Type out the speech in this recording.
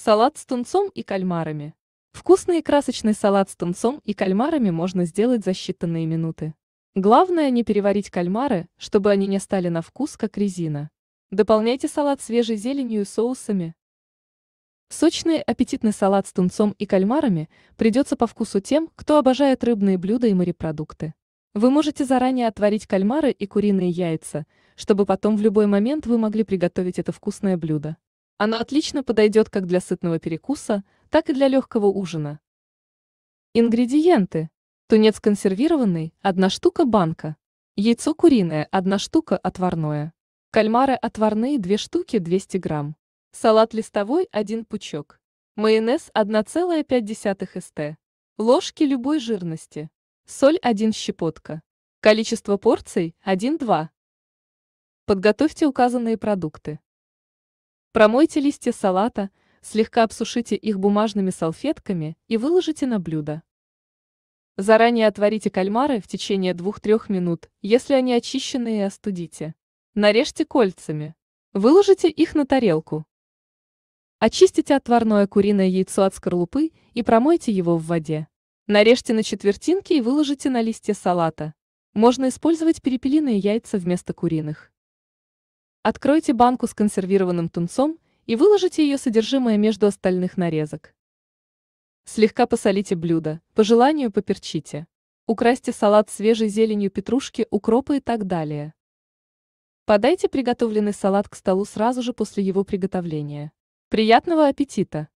Салат с тунцом и кальмарами. Вкусный и красочный салат с тунцом и кальмарами можно сделать за считанные минуты. Главное не переварить кальмары, чтобы они не стали на вкус как резина. Дополняйте салат свежей зеленью и соусами. Сочный аппетитный салат с тунцом и кальмарами придется по вкусу тем, кто обожает рыбные блюда и морепродукты. Вы можете заранее отварить кальмары и куриные яйца, чтобы потом в любой момент вы могли приготовить это вкусное блюдо. Оно отлично подойдет как для сытного перекуса, так и для легкого ужина. Ингредиенты. Тунец консервированный – одна штука банка. Яйцо куриное – одна штука отварное. Кальмары отварные – две штуки 200 грамм. Салат листовой – один пучок. Майонез – 1,5 ст. Ложки любой жирности. Соль – 1 щепотка. Количество порций – 1-2. Подготовьте указанные продукты. Промойте листья салата, слегка обсушите их бумажными салфетками и выложите на блюдо. Заранее отварите кальмары в течение 2-3 минут, если они очищенные и остудите. Нарежьте кольцами. Выложите их на тарелку. Очистите отварное куриное яйцо от скорлупы и промойте его в воде. Нарежьте на четвертинки и выложите на листья салата. Можно использовать перепелиные яйца вместо куриных. Откройте банку с консервированным тунцом и выложите ее содержимое между остальных нарезок. Слегка посолите блюдо, по желанию поперчите. Украсьте салат свежей зеленью петрушки, укропа и так далее. Подайте приготовленный салат к столу сразу же после его приготовления. Приятного аппетита!